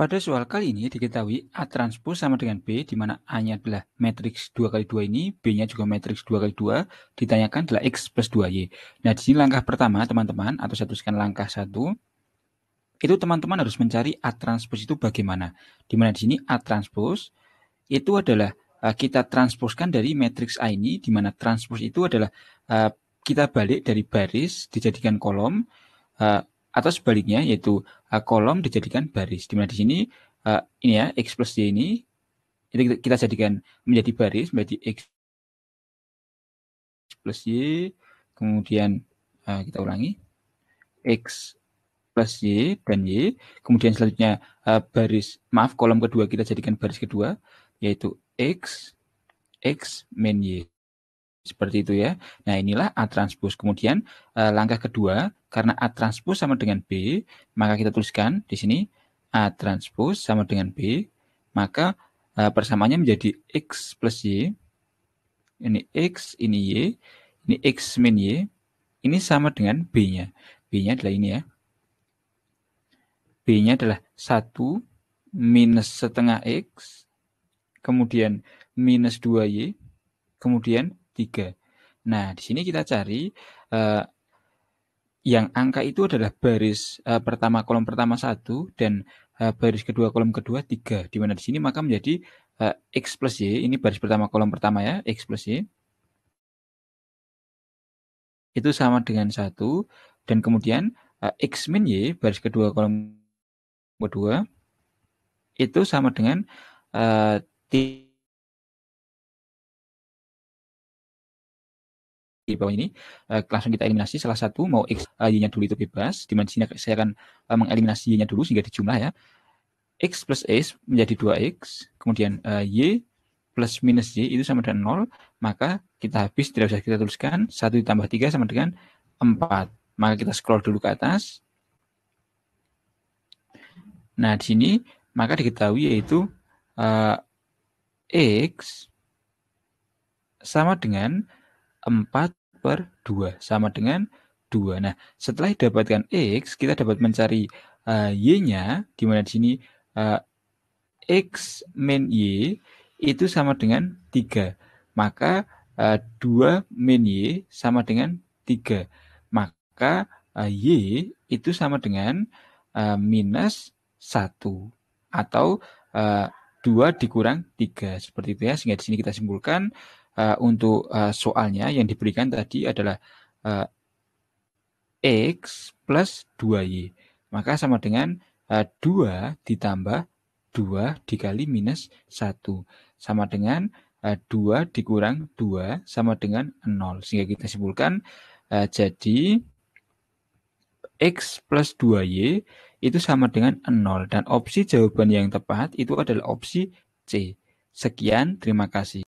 Pada soal kali ini diketahui A transpose sama dengan B, di mana A-nya adalah matriks 2 kali 2 ini, B-nya juga matriks 2 kali 2, ditanyakan adalah X plus 2Y. Nah, di sini langkah pertama, teman-teman, atau saya tuliskan langkah 1, itu teman-teman harus mencari A transpose itu bagaimana. Di mana di sini A transpose itu adalah e, kita transposkan dari matriks A ini, di mana transpose itu adalah e, kita balik dari baris, dijadikan kolom, e, atau sebaliknya yaitu uh, kolom dijadikan baris. Dimana di sini uh, ini ya x plus y ini itu kita, jadikan menjadi baris menjadi x plus y kemudian uh, kita ulangi x plus y dan y kemudian selanjutnya uh, baris maaf kolom kedua kita jadikan baris kedua yaitu x x min y seperti itu ya. Nah, inilah A transpose. Kemudian eh, langkah kedua, karena A transpose sama dengan B, maka kita tuliskan di sini A transpose sama dengan B, maka eh, persamaannya menjadi X plus Y. Ini X, ini Y, ini X min Y, ini sama dengan B-nya. B-nya adalah ini ya. B-nya adalah 1 minus setengah X, kemudian minus 2Y, kemudian 3. Nah, di sini kita cari uh, yang angka itu adalah baris uh, pertama kolom pertama 1 dan uh, baris kedua kolom kedua 3. Di mana di sini maka menjadi uh, X plus Y. Ini baris pertama kolom pertama ya, X plus Y. Itu sama dengan 1. Dan kemudian uh, X min Y, baris kedua kolom kedua, itu sama dengan uh, 3 di bawah ini uh, langsung kita eliminasi salah satu mau x uh, y-nya dulu itu bebas di sini saya akan uh, mengeliminasi y-nya dulu sehingga dijumlah ya x plus s menjadi 2x kemudian uh, y plus minus y itu sama dengan 0 maka kita habis tidak bisa kita tuliskan 1 ditambah 3 sama dengan 4 maka kita scroll dulu ke atas nah di sini maka diketahui yaitu uh, x sama dengan 4 per 2 sama dengan 2. Nah, setelah didapatkan X, kita dapat mencari uh, Y-nya, di mana di sini uh, X min Y itu sama dengan 3. Maka uh, eh, 2 min Y sama dengan 3. Maka uh, Y itu sama dengan uh, minus 1 atau uh, 2 dikurang 3. Seperti itu ya, sehingga di sini kita simpulkan uh, untuk uh, soalnya yang diberikan tadi adalah uh, X plus 2Y. Maka sama dengan uh, 2 ditambah 2 dikali minus 1. Sama dengan uh, 2 dikurang 2 sama dengan 0. Sehingga kita simpulkan uh, jadi X plus 2Y itu sama dengan 0. Dan opsi jawaban yang tepat itu adalah opsi C. Sekian, terima kasih.